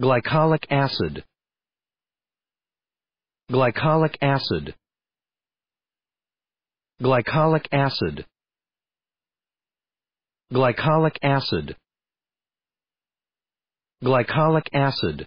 Glycolic acid Glycolic acid Glycolic acid Glycolic acid Glycolic acid